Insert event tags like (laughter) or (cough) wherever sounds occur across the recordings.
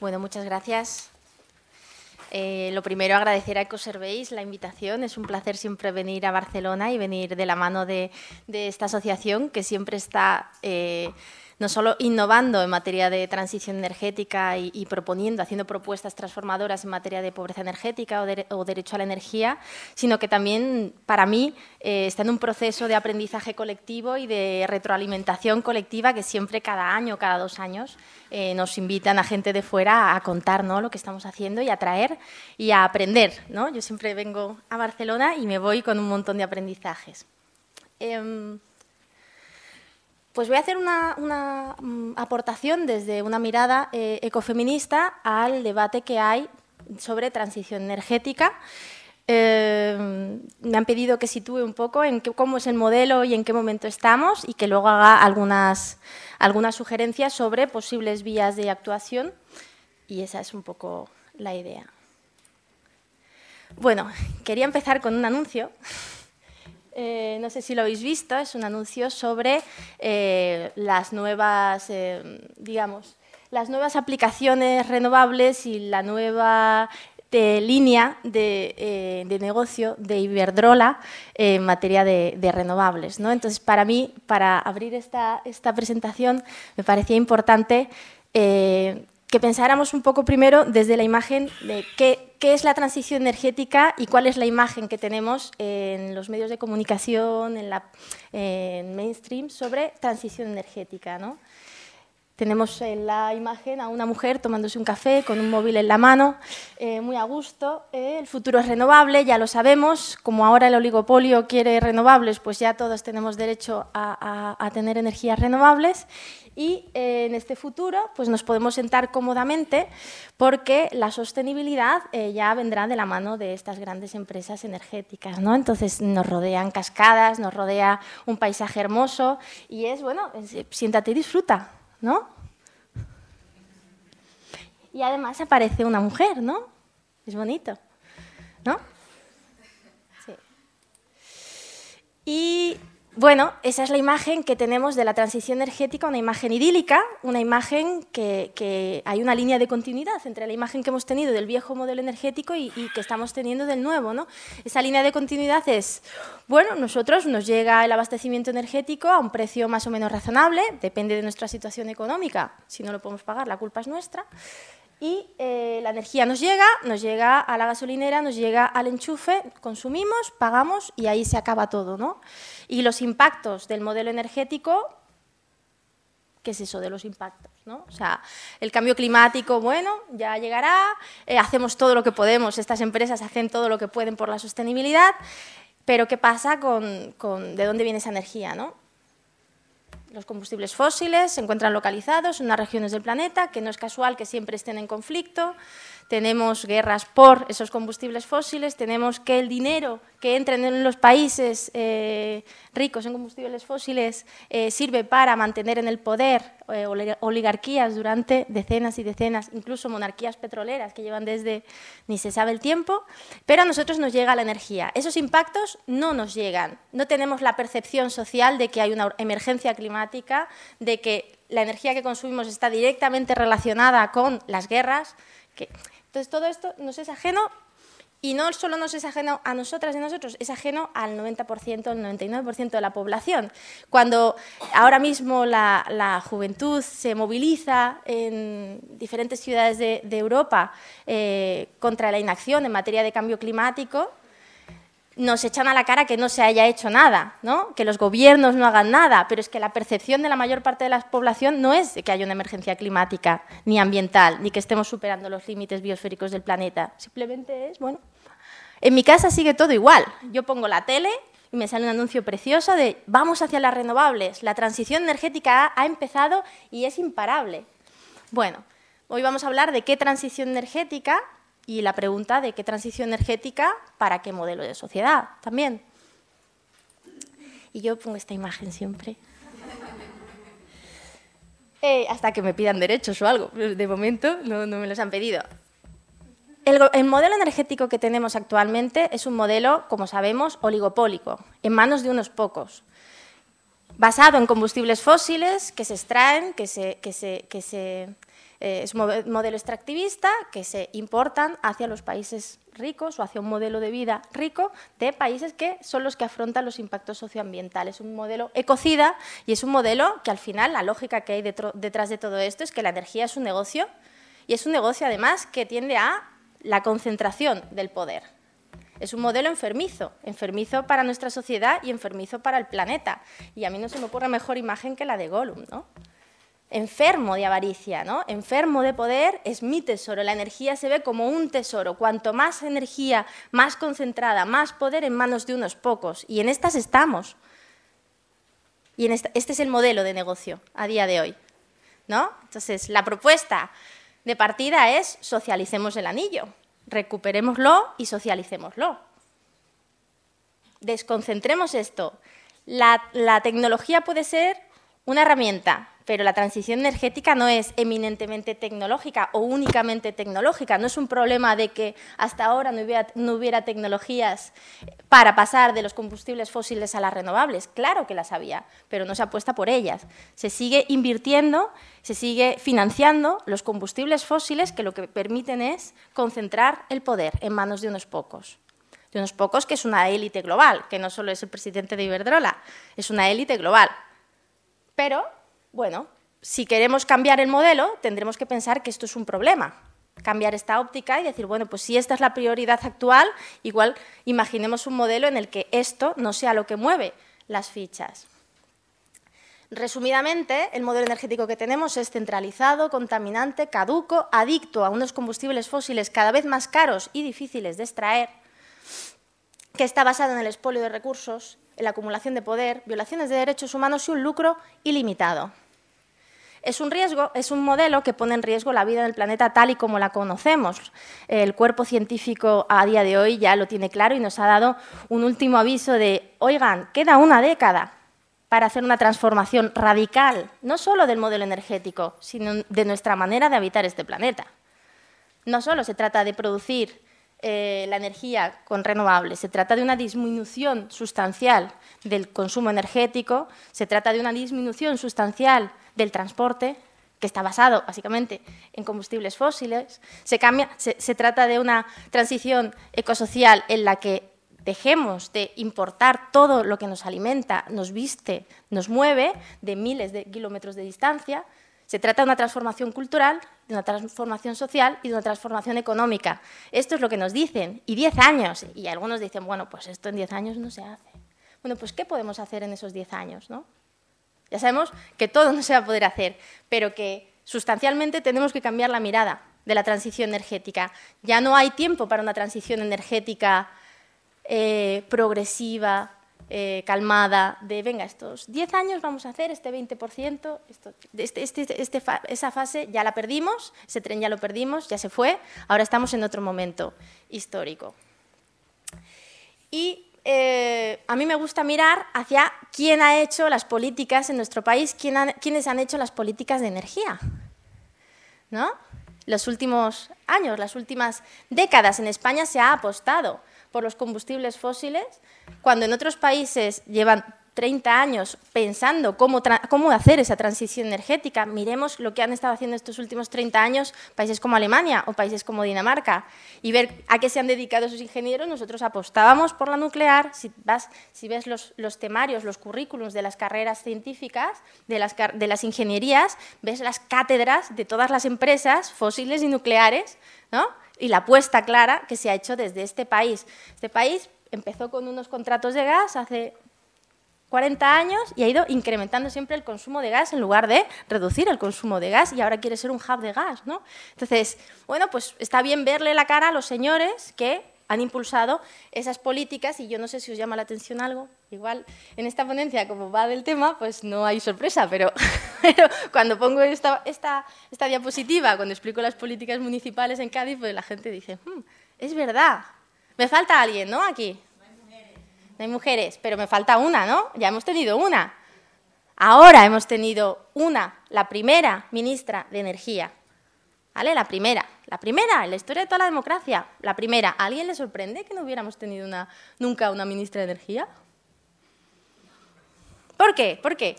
Bueno, muchas gracias. Eh, lo primero, agradecer a Ecoserveis la invitación. Es un placer siempre venir a Barcelona y venir de la mano de, esta asociación que siempre está eh, no solo innovando en materia de transición energética y, proponiendo, haciendo propuestas transformadoras en materia de pobreza energética o, derecho a la energía, sino que también, para mí, eh, está en un proceso de aprendizaje colectivo y de retroalimentación colectiva que siempre cada año, cada dos años, eh, nos invitan a gente de fuera a contar lo que estamos haciendo y a traer y a aprender. ¿no? Yo siempre vengo a Barcelona y me voy con un montón de aprendizajes. Em, pues voy a hacer una, mm, aportación desde una mirada eh, ecofeminista al debate que hay sobre transición energética. Eh, me han pedido que sitúe un poco en qué, cómo es el modelo y en qué momento estamos y que luego haga algunas, algunas sugerencias sobre posibles vías de actuación. Y esa es un poco la idea. Bueno, quería empezar con un anuncio eh, no sé si lo habéis visto, es un anuncio sobre eh, las nuevas, eh, digamos, las nuevas aplicaciones renovables y la nueva línea de, negocio de Iberdrola en materia de, renovables. ¿no? Entonces, para mí, para abrir esta, esta presentación, me parecía importante que pensáramos un poco primero desde la imagen de qué, es la transición energética y cuál es la imagen que tenemos en los medios de comunicación, en, la, mainstream, sobre transición energética. Tenemos en la imagen a una mujer tomándose un café con un móvil en la mano, eh, muy a gusto. Eh, el futuro es renovable, ya lo sabemos. Como ahora el oligopolio quiere renovables, pues ya todos tenemos derecho a, tener energías renovables. Y eh, en este futuro pues nos podemos sentar cómodamente porque la sostenibilidad ya vendrá de la mano de estas grandes empresas energéticas. ¿no? Entonces nos rodean cascadas, nos rodea un paisaje hermoso y es, bueno, siéntate y disfruta. ¿no? Y además aparece una mujer, ¿no? Es bonito, ¿no? Bueno, esa es la imagen que tenemos de la transición energética, una imagen idílica, una imagen que, hay una línea de continuidad entre la imagen que hemos tenido del viejo modelo energético y, y, que estamos teniendo del nuevo. ¿no? Esa línea de continuidad es, bueno, nosotros nos llega el abastecimiento energético a un precio más o menos razonable, depende de nuestra situación económica, si no lo podemos pagar, la culpa es nuestra y eh, la energía nos llega, nos llega a la gasolinera, nos llega al enchufe, consumimos, pagamos y ahí se acaba todo, ¿no? Y los impactos del modelo energético, ¿qué es eso de los impactos? ¿no? O sea, el cambio climático, bueno, ya llegará, eh, hacemos todo lo que podemos, estas empresas hacen todo lo que pueden por la sostenibilidad, pero ¿qué pasa con, con de dónde viene esa energía, no? Los combustibles fósiles se encuentran localizados en unas regiones del planeta que no es casual que siempre estén en conflicto, tenemos guerras por esos combustibles fósiles, tenemos que el dinero que entra en los países eh, ricos en combustibles fósiles eh, sirve para mantener en el poder eh, oligarquías durante decenas y decenas, incluso monarquías petroleras que llevan desde ni se sabe el tiempo, pero a nosotros nos llega la energía. Esos impactos no nos llegan, no tenemos la percepción social de que hay una emergencia climática, de que la energía que consumimos está directamente relacionada con las guerras. Que, entonces todo esto nos es ajeno y no solo nos es ajeno a nosotras y a nosotros, es ajeno al 90%, al 99% de la población. Cuando ahora mismo la, juventud se moviliza en diferentes ciudades de, Europa eh, contra la inacción en materia de cambio climático, nos echan a la cara que no se haya hecho nada, ¿no? que los gobiernos no hagan nada, pero es que la percepción de la mayor parte de la población no es que haya una emergencia climática ni ambiental, ni que estemos superando los límites biosféricos del planeta. Simplemente es, bueno, en mi casa sigue todo igual. Yo pongo la tele y me sale un anuncio precioso de vamos hacia las renovables, la transición energética ha empezado y es imparable. Bueno, hoy vamos a hablar de qué transición energética y la pregunta de qué transición energética para qué modelo de sociedad también. Y yo pongo esta imagen siempre. Eh, hasta que me pidan derechos o algo. De momento no, me los han pedido. El, modelo energético que tenemos actualmente es un modelo, como sabemos, oligopólico, en manos de unos pocos, basado en combustibles fósiles que se extraen, que se, que se eh, es un modelo extractivista que se importan hacia los países ricos o hacia un modelo de vida rico de países que son los que afrontan los impactos socioambientales. Es un modelo ecocida y es un modelo que al final la lógica que hay detrás de todo esto es que la energía es un negocio y es un negocio además que tiende a la concentración del poder. Es un modelo enfermizo, enfermizo para nuestra sociedad y enfermizo para el planeta. Y a mí no se me ocurre mejor imagen que la de Gollum, ¿no? enfermo de avaricia, ¿no? enfermo de poder, es mi tesoro. La energía se ve como un tesoro. Cuanto más energía, más concentrada, más poder en manos de unos pocos. Y en estas estamos. Y este es el modelo de negocio a día de hoy. ¿no? Entonces, la propuesta de partida es socialicemos el anillo, recuperémoslo y socialicémoslo. Desconcentremos esto. la tecnología puede ser una herramienta pero la transición energética no es eminentemente tecnológica o únicamente tecnológica. No es un problema de que hasta ahora no hubiera, no hubiera, tecnologías para pasar de los combustibles fósiles a las renovables. Claro que las había, pero no se apuesta por ellas. Se sigue invirtiendo, se sigue financiando los combustibles fósiles que lo que permiten es concentrar el poder en manos de unos pocos. De unos pocos que es una élite global, que no solo es el presidente de Iberdrola, es una élite global. Pero bueno, si queremos cambiar el modelo, tendremos que pensar que esto es un problema, cambiar esta óptica y decir, bueno, pues si esta es la prioridad actual, igual imaginemos un modelo en el que esto no sea lo que mueve las fichas. Resumidamente, el modelo energético que tenemos es centralizado, contaminante, caduco, adicto a unos combustibles fósiles cada vez más caros y difíciles de extraer, que está basado en el expolio de recursos la acumulación de poder, violaciones de derechos humanos y un lucro ilimitado. Es un, riesgo, es un modelo que pone en riesgo la vida del planeta tal y como la conocemos. El cuerpo científico a día de hoy ya lo tiene claro y nos ha dado un último aviso de, oigan, queda una década para hacer una transformación radical, no solo del modelo energético, sino de nuestra manera de habitar este planeta. No solo se trata de producir eh, la energía con renovables, se trata de una disminución sustancial del consumo energético, se trata de una disminución sustancial del transporte, que está basado básicamente en combustibles fósiles, se trata de una transición ecosocial en la que dejemos de importar todo lo que nos alimenta, nos viste, nos mueve de miles de kilómetros de distancia, se trata de una transformación cultural, de una transformación social y de una transformación económica. Esto es lo que nos dicen. Y diez años. Y algunos dicen, bueno, pues esto en diez años no se hace. Bueno, pues ¿qué podemos hacer en esos diez años? ¿no? Ya sabemos que todo no se va a poder hacer, pero que sustancialmente tenemos que cambiar la mirada de la transición energética. Ya no hay tiempo para una transición energética eh, progresiva, eh, calmada, de venga, estos 10 años vamos a hacer este 20%, esto, este, este, este esa fase ya la perdimos, ese tren ya lo perdimos, ya se fue, ahora estamos en otro momento histórico. Y eh, a mí me gusta mirar hacia quién ha hecho las políticas en nuestro país, quién quiénes han hecho las políticas de energía. ¿No? Los últimos años, las últimas décadas en España se ha apostado por los combustibles fósiles, cuando en otros países llevan 30 años pensando cómo, cómo, hacer esa transición energética. Miremos lo que han estado haciendo estos últimos 30 años países como Alemania o países como Dinamarca y ver a qué se han dedicado esos ingenieros. Nosotros apostábamos por la nuclear. Si, ves los, temarios, los currículums de las carreras científicas, de las, de las ingenierías, ves las cátedras de todas las empresas fósiles y nucleares, ¿no? y la apuesta clara que se ha hecho desde este país. Este país empezó con unos contratos de gas hace 40 años y ha ido incrementando siempre el consumo de gas en lugar de reducir el consumo de gas y ahora quiere ser un hub de gas, ¿no? Entonces, bueno, pues está bien verle la cara a los señores que han impulsado esas políticas y yo no sé si os llama la atención algo. Igual en esta ponencia, como va del tema, pues no hay sorpresa, pero, (laughs) cuando pongo esta, diapositiva, cuando explico las políticas municipales en Cádiz, pues la gente dice, hmm, es verdad, me falta alguien, ¿no? Aquí. No hay mujeres. No hay mujeres, pero me falta una, ¿no? Ya hemos tenido una. Ahora hemos tenido una, la primera ministra de Energía. La primera, la primera, en la historia de toda la democracia, la primera. ¿A alguien le sorprende que no hubiéramos tenido una, nunca una ministra de Energía? ¿Por qué? ¿Por qué?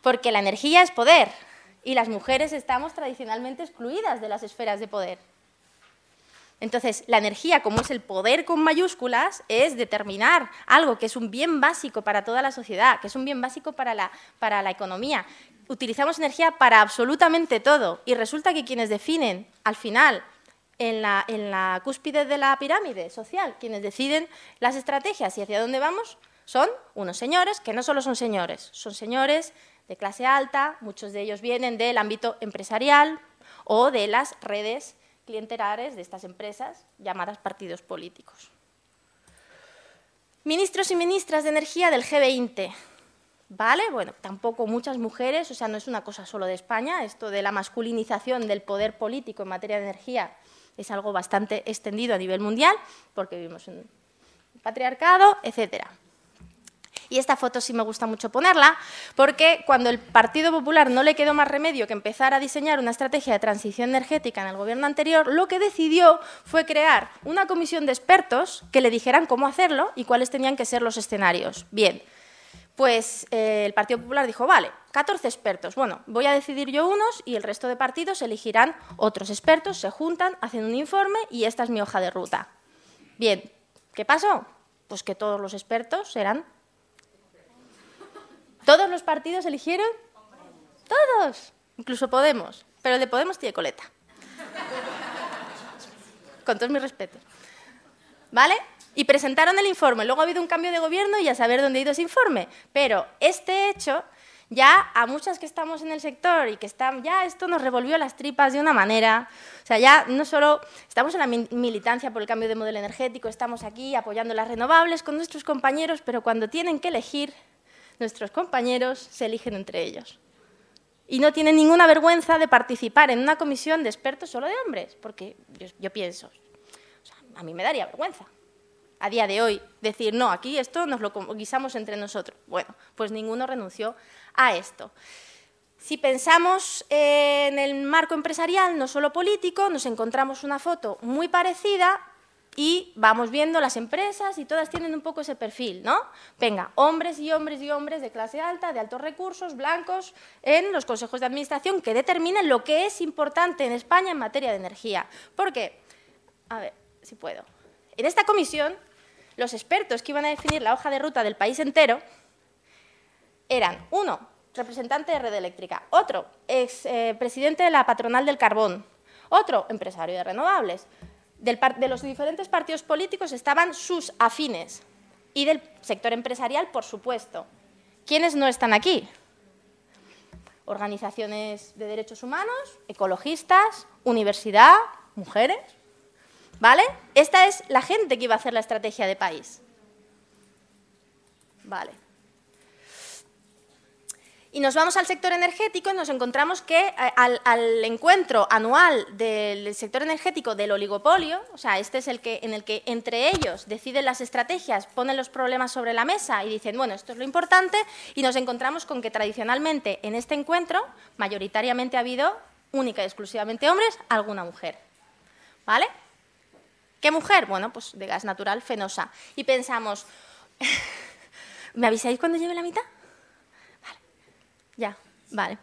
porque la energía es poder y las mujeres estamos tradicionalmente excluidas de las esferas de poder. Entonces, la energía, como es el poder con mayúsculas, es determinar algo que es un bien básico para toda la sociedad, que es un bien básico para la, para la economía, utilizamos energía para absolutamente todo y resulta que quienes definen al final en la, cúspide de la pirámide social, quienes deciden las estrategias y hacia dónde vamos, son unos señores que no solo son señores, son señores de clase alta, muchos de ellos vienen del ámbito empresarial o de las redes clientelares de estas empresas llamadas partidos políticos. Ministros y ministras de Energía del G20, ¿vale? Bueno, tampoco muchas mujeres, o sea, no es una cosa solo de España, esto de la masculinización del poder político en materia de energía es algo bastante extendido a nivel mundial, porque vivimos en patriarcado, etc. Y esta foto sí me gusta mucho ponerla, porque cuando el Partido Popular no le quedó más remedio que empezar a diseñar una estrategia de transición energética en el gobierno anterior, lo que decidió fue crear una comisión de expertos que le dijeran cómo hacerlo y cuáles tenían que ser los escenarios. Bien, pues eh, el Partido Popular dijo, vale, 14 expertos, bueno, voy a decidir yo unos y el resto de partidos elegirán otros expertos, se juntan, hacen un informe y esta es mi hoja de ruta. Bien, ¿qué pasó? Pues que todos los expertos serán... ¿Todos los partidos eligieron? Todos, incluso Podemos, pero el de Podemos tiene coleta. Con todos mis respetos. ¿Vale? y presentaron el informe. Luego ha habido un cambio de gobierno y a saber dónde ha ido ese informe. Pero este hecho ya a muchas que estamos en el sector y que están, ya esto nos revolvió las tripas de una manera. O sea, ya no solo estamos en la militancia por el cambio de modelo energético, estamos aquí apoyando las renovables con nuestros compañeros, pero cuando tienen que elegir, nuestros compañeros se eligen entre ellos. Y no tienen ninguna vergüenza de participar en una comisión de expertos solo de hombres, porque yo, pienso, o sea, a mí me daría vergüenza a día de hoy, decir, no, aquí esto nos lo guisamos entre nosotros. Bueno, pues ninguno renunció a esto. Si pensamos eh, en el marco empresarial, no solo político, nos encontramos una foto muy parecida y vamos viendo las empresas y todas tienen un poco ese perfil, ¿no? Venga, hombres y hombres y hombres de clase alta, de altos recursos, blancos, en los consejos de administración que determinen lo que es importante en España en materia de energía. Porque, a ver, si puedo. En esta comisión los expertos que iban a definir la hoja de ruta del país entero eran, uno, representante de Red Eléctrica, otro, ex eh, presidente de la patronal del carbón, otro, empresario de renovables. de los diferentes partidos políticos estaban sus afines y del sector empresarial, por supuesto. ¿Quiénes no están aquí? Organizaciones de derechos humanos, ecologistas, universidad, mujeres. ¿Vale? Esta es la gente que iba a hacer la estrategia de país. Vale. Y nos vamos al sector energético y nos encontramos que eh, al, encuentro anual del sector energético del oligopolio, o sea, este es el que, en el que entre ellos deciden las estrategias, ponen los problemas sobre la mesa y dicen, bueno, esto es lo importante, y nos encontramos con que tradicionalmente en este encuentro mayoritariamente ha habido única y exclusivamente hombres, alguna mujer. ¿Vale? ¿Qué mujer? Bueno, pues de gas natural fenosa. Y pensamos, (laughs) ¿me avisáis cuando lleve la mitad? Vale, ya, vale.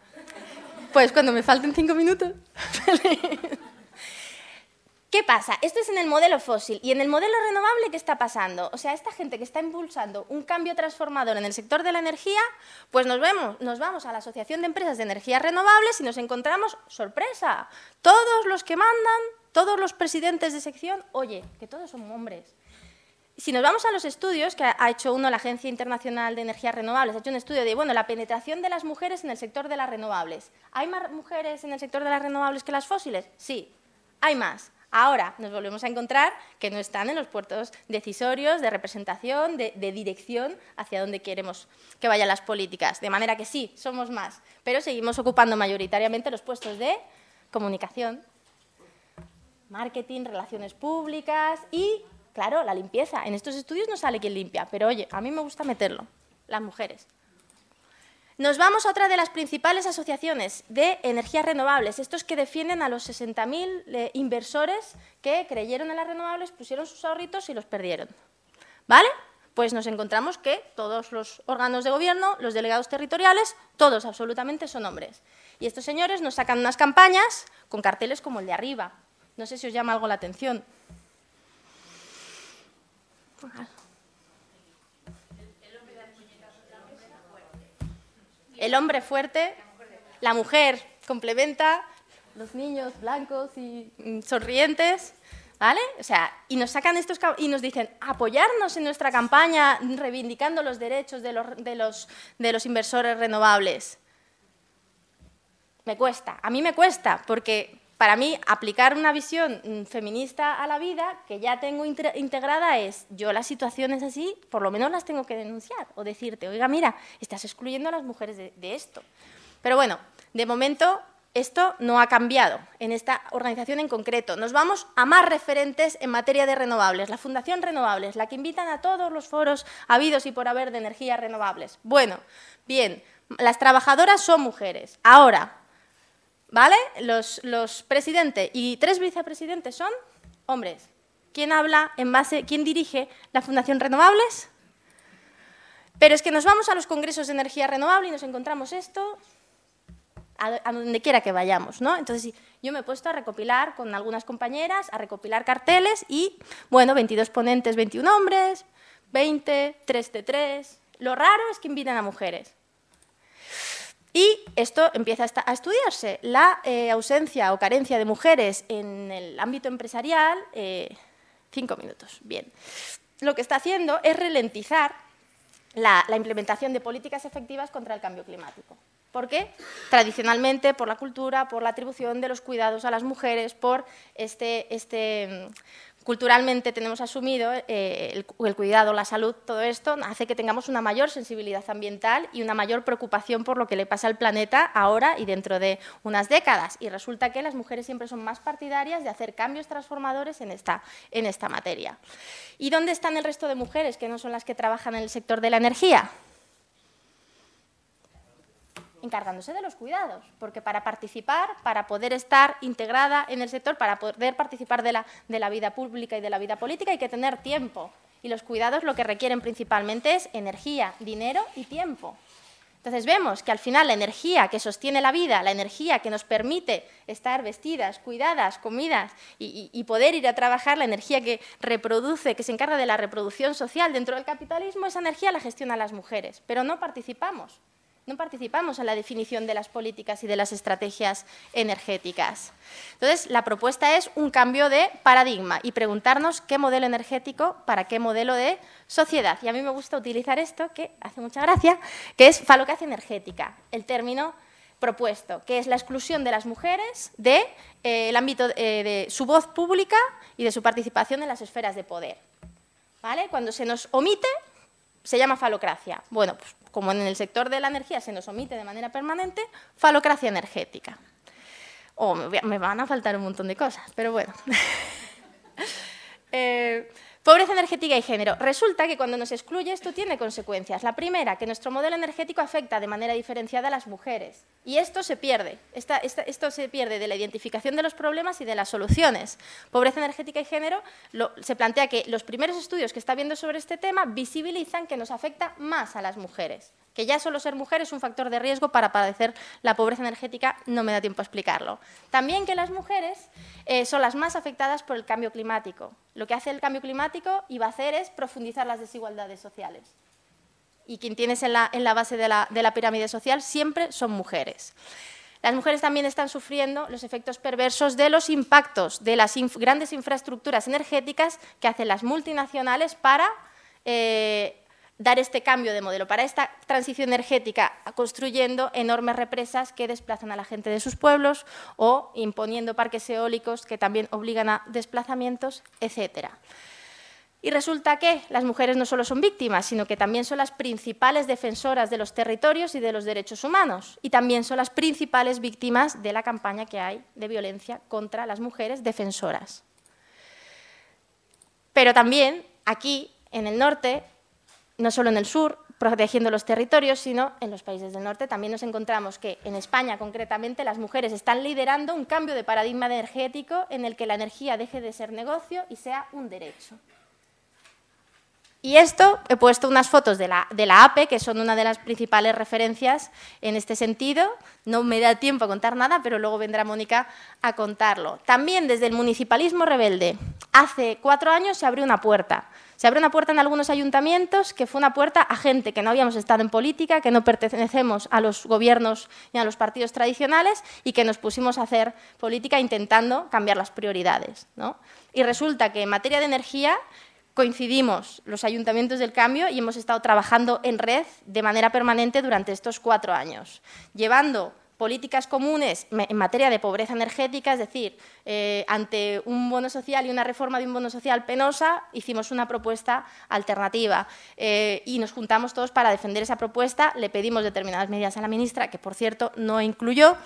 Pues cuando me falten cinco minutos. (laughs) ¿Qué pasa? Esto es en el modelo fósil y en el modelo renovable, ¿qué está pasando? O sea, esta gente que está impulsando un cambio transformador en el sector de la energía, pues nos, vemos, nos vamos a la Asociación de Empresas de Energías Renovables y nos encontramos, sorpresa, todos los que mandan todos los presidentes de sección, oye, que todos son hombres. Si nos vamos a los estudios que ha hecho uno la Agencia Internacional de Energías Renovables, ha hecho un estudio de bueno, la penetración de las mujeres en el sector de las renovables. ¿Hay más mujeres en el sector de las renovables que las fósiles? Sí, hay más. Ahora nos volvemos a encontrar que no están en los puertos decisorios, de representación, de, de, dirección hacia donde queremos que vayan las políticas. De manera que sí, somos más, pero seguimos ocupando mayoritariamente los puestos de comunicación, marketing, relaciones públicas y, claro, la limpieza. En estos estudios no sale quien limpia, pero oye, a mí me gusta meterlo, las mujeres. Nos vamos a otra de las principales asociaciones de energías renovables, estos que defienden a los 60.000 eh, inversores que creyeron en las renovables, pusieron sus ahorritos y los perdieron. ¿Vale? Pues nos encontramos que todos los órganos de gobierno, los delegados territoriales, todos absolutamente son hombres. Y estos señores nos sacan unas campañas con carteles como el de arriba. No sé si os llama algo la atención. El hombre fuerte, la mujer complementa, los niños blancos y mm, sonrientes, ¿vale? O sea, y nos sacan estos y nos dicen apoyarnos en nuestra campaña reivindicando los derechos de los, de los, de los inversores renovables. Me cuesta, a mí me cuesta, porque para mí, aplicar una visión mm, feminista a la vida que ya tengo integrada es, yo las situaciones así, por lo menos las tengo que denunciar o decirte, oiga, mira, estás excluyendo a las mujeres de, esto. Pero bueno, de momento esto no ha cambiado en esta organización en concreto. Nos vamos a más referentes en materia de renovables. La Fundación Renovables, la que invitan a todos los foros habidos y por haber de energías renovables. Bueno, bien, las trabajadoras son mujeres. Ahora, ¿Vale? Los, presidentes y tres vicepresidentes son hombres. ¿Quién habla en base, quién dirige la Fundación Renovables? Pero es que nos vamos a los congresos de energía renovable y nos encontramos esto a, donde quiera que vayamos, ¿no? Entonces yo me he puesto a recopilar con algunas compañeras, a recopilar carteles y, bueno, 22 ponentes, 21 hombres, 20, 3 de 3. Lo raro es que invitan a mujeres. Y esto empieza a estudiarse. La eh, ausencia o carencia de mujeres en el ámbito empresarial, eh, cinco minutos, bien. Lo que está haciendo es ralentizar la, implementación de políticas efectivas contra el cambio climático. ¿Por qué? Tradicionalmente, por la cultura, por la atribución de los cuidados a las mujeres, por este, este culturalmente tenemos asumido eh, el, cuidado, la salud, todo esto hace que tengamos una mayor sensibilidad ambiental y una mayor preocupación por lo que le pasa al planeta ahora y dentro de unas décadas. Y resulta que las mujeres siempre son más partidarias de hacer cambios transformadores esta, en esta materia. ¿Y dónde están el resto de mujeres que no son las que trabajan en el sector de la energía? encargándose de los cuidados, porque para participar, para poder estar integrada en el sector, para poder participar de la, de la vida pública y de la vida política hay que tener tiempo. Y los cuidados lo que requieren principalmente es energía, dinero y tiempo. Entonces vemos que al final la energía que sostiene la vida, la energía que nos permite estar vestidas, cuidadas, comidas y, poder ir a trabajar, la energía que reproduce, que se encarga de la reproducción social dentro del capitalismo, esa energía la gestionan las mujeres, pero no participamos no participamos en la definición de las políticas y de las estrategias energéticas. Entonces, la propuesta es un cambio de paradigma y preguntarnos qué modelo energético para qué modelo de sociedad. Y a mí me gusta utilizar esto, que hace mucha gracia, que es falocacia energética, el término propuesto, que es la exclusión de las mujeres de, eh, ámbito eh, de su voz pública y de su participación en las esferas de poder. ¿Vale? Cuando se nos omite se llama falocracia. Bueno, pues como en el sector de la energía se nos omite de manera permanente, falocracia energética. O oh, me van a faltar un montón de cosas, pero bueno. (laughs) Eh, Pobreza energética y género. Resulta que cuando nos excluye esto tiene consecuencias. La primera, que nuestro modelo energético afecta de manera diferenciada a las mujeres. Y esto se pierde. esto se pierde de la identificación de los problemas y de las soluciones. Pobreza energética y género se plantea que los primeros estudios que está viendo sobre este tema visibilizan que nos afecta más a las mujeres que ya solo ser mujer es un factor de riesgo para padecer la pobreza energética, no me da tiempo a explicarlo. También que las mujeres eh, son las más afectadas por el cambio climático. Lo que hace el cambio climático y va a hacer es profundizar las desigualdades sociales. Y quien tienes en la, base de la, pirámide social siempre son mujeres. Las mujeres también están sufriendo los efectos perversos de los impactos de las grandes infraestructuras energéticas que hacen las multinacionales para eh, dar este cambio de modelo, para esta transición energética, construyendo enormes represas que desplazan a la gente de sus pueblos o imponiendo parques eólicos que también obligan a desplazamientos, etc. Y resulta que las mujeres no solo son víctimas, sino que también son las principales defensoras de los territorios y de los derechos humanos. Y también son las principales víctimas de la campaña que hay de violencia contra las mujeres defensoras. Pero también aquí, en el norte, no solo en el sur, protegiendo los territorios, sino en los países del norte. También nos encontramos que en España, concretamente, las mujeres están liderando un cambio de paradigma energético en el que la energía deje de ser negocio y sea un derecho. Y esto, he puesto unas fotos de la, de la APE, que son una de las principales referencias en este sentido. No me da tiempo a contar nada, pero luego vendrá Mónica a contarlo. También desde el municipalismo rebelde, hace cuatro años se abrió una puerta. Se abrió una puerta en algunos ayuntamientos que fue una puerta a gente que no habíamos estado en política, que no pertenecemos a los gobiernos ni a los partidos tradicionales y que nos pusimos a hacer política intentando cambiar las prioridades. Y resulta que en materia de energía coincidimos los ayuntamientos del cambio y hemos estado trabajando en red de manera permanente durante estos cuatro años, llevando políticas comunes en materia de pobreza energética, es decir, eh, ante un bono social y una reforma de un bono social penosa, hicimos una propuesta alternativa eh, y nos juntamos todos para defender esa propuesta, le pedimos determinadas medidas a la ministra, que por cierto no incluyó,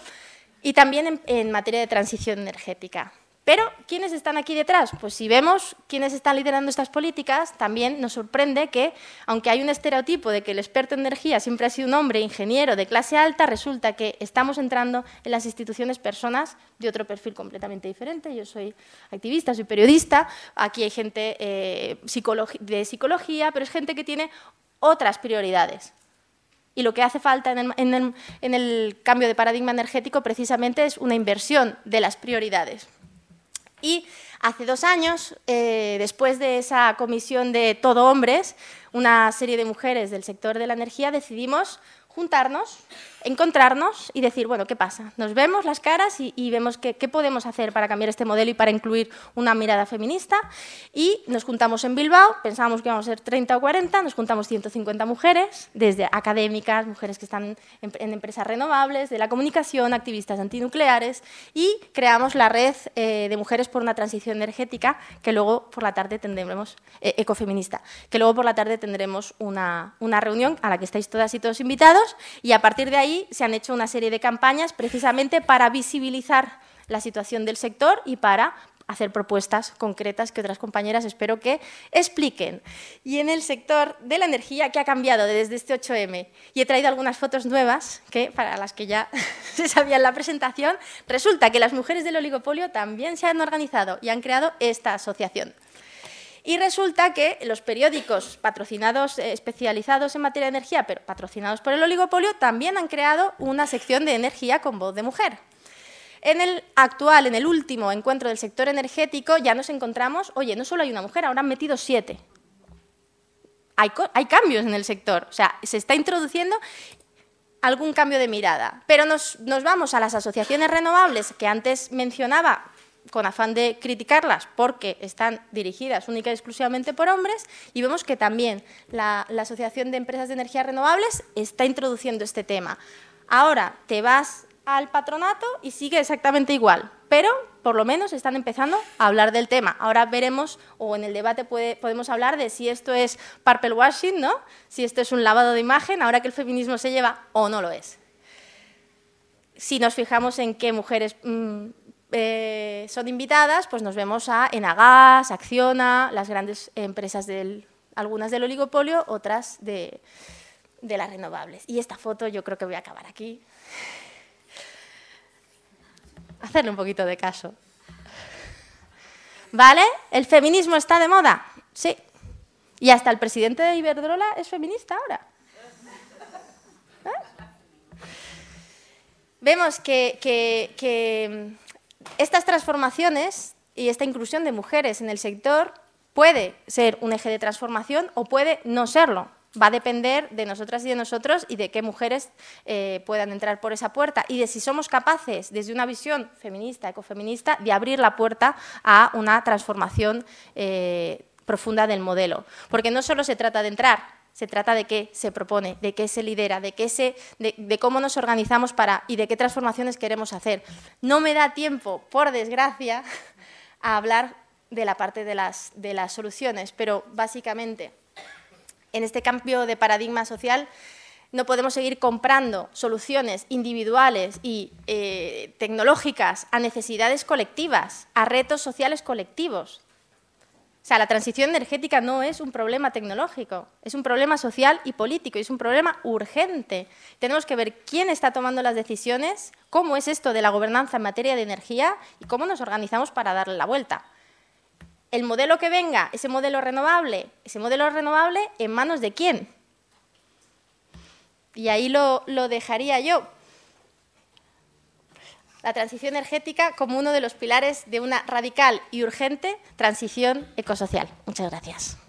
y también en materia de transición energética. Pero, ¿quiénes están aquí detrás? Pues si vemos quiénes están liderando estas políticas, también nos sorprende que, aunque hay un estereotipo de que el experto en energía siempre ha sido un hombre ingeniero de clase alta, resulta que estamos entrando en las instituciones personas de otro perfil completamente diferente. Yo soy activista, soy periodista, aquí hay gente eh, de psicología, pero es gente que tiene otras prioridades. Y lo que hace falta en el cambio de paradigma energético precisamente es una inversión de las prioridades. Y hace dos años, eh, después de esa comisión de todo hombres, una serie de mujeres del sector de la energía decidimos juntarnos, encontrarnos y decir, bueno, ¿qué pasa? Nos vemos las caras y, vemos qué, podemos hacer para cambiar este modelo y para incluir una mirada feminista. Y nos juntamos en Bilbao, pensábamos que íbamos a ser 30 o 40, nos juntamos 150 mujeres, desde académicas, mujeres que están en, empresas renovables, de la comunicación, activistas antinucleares, y creamos la red eh, de mujeres por una transición energética que luego por la tarde tendremos, eh, ecofeminista, que luego por la tarde tendremos una reunión a la que estáis todas y todos invitados y a partir de ahí se han hecho una serie de campañas precisamente para visibilizar la situación del sector y para hacer propuestas concretas que otras compañeras espero que expliquen. Y en el sector de la energía, que ha cambiado desde este 8M? Y he traído algunas fotos nuevas, que para las que ya (laughs) se sabía en la presentación, resulta que las mujeres del oligopolio también se han organizado y han creado esta asociación. Y resulta que los periódicos patrocinados, eh, especializados en materia de energía, pero patrocinados por el oligopolio, también han creado una sección de energía con voz de mujer. En el actual, en el último encuentro del sector energético, ya nos encontramos, oye, no solo hay una mujer, ahora han metido siete. Hay, cambios en el sector, o sea, se está introduciendo algún cambio de mirada. Pero nos vamos a las asociaciones renovables que antes mencionaba con afán de criticarlas porque están dirigidas única y exclusivamente por hombres y vemos que también la, Asociación de Empresas de Energías Renovables está introduciendo este tema. Ahora te vas al patronato y sigue exactamente igual, pero por lo menos están empezando a hablar del tema. Ahora veremos, o en el debate podemos hablar de si esto es purple washing, ¿no? si esto es un lavado de imagen, ahora que el feminismo se lleva o no lo es. Si nos fijamos en qué mujeres mm, eh, son invitadas, pues nos vemos a Enagas, Acciona, las grandes empresas del, algunas del oligopolio, otras de, las renovables. Y esta foto yo creo que voy a acabar aquí. Hacerle un poquito de caso. ¿Vale? ¿El feminismo está de moda? Sí. Y hasta el presidente de Iberdrola es feminista ahora. ¿Eh? Vemos que, que estas transformaciones y esta inclusión de mujeres en el sector puede ser un eje de transformación o puede no serlo. Va a depender de nosotras y de nosotros y de qué mujeres eh, puedan entrar por esa puerta y de si somos capaces, desde una visión feminista, ecofeminista, de abrir la puerta a una transformación eh, profunda del modelo. Porque no solo se trata de entrar, se trata de qué se propone, de qué se lidera, de, qué se, de, cómo nos organizamos para y de qué transformaciones queremos hacer. No me da tiempo, por desgracia, (laughs) a hablar de la parte de las, de las soluciones, pero básicamente en este cambio de paradigma social no podemos seguir comprando soluciones individuales y eh, tecnológicas a necesidades colectivas, a retos sociales colectivos sea, la transición energética no es un problema tecnológico, es un problema social y político, es un problema urgente. Tenemos que ver quién está tomando las decisiones, cómo es esto de la gobernanza en materia de energía y cómo nos organizamos para darle la vuelta. El modelo que venga, ese modelo renovable, ese modelo renovable en manos de quién. Y ahí lo, lo dejaría yo, la transición energética como uno de los pilares de una radical y urgente transición ecosocial. Muchas gracias.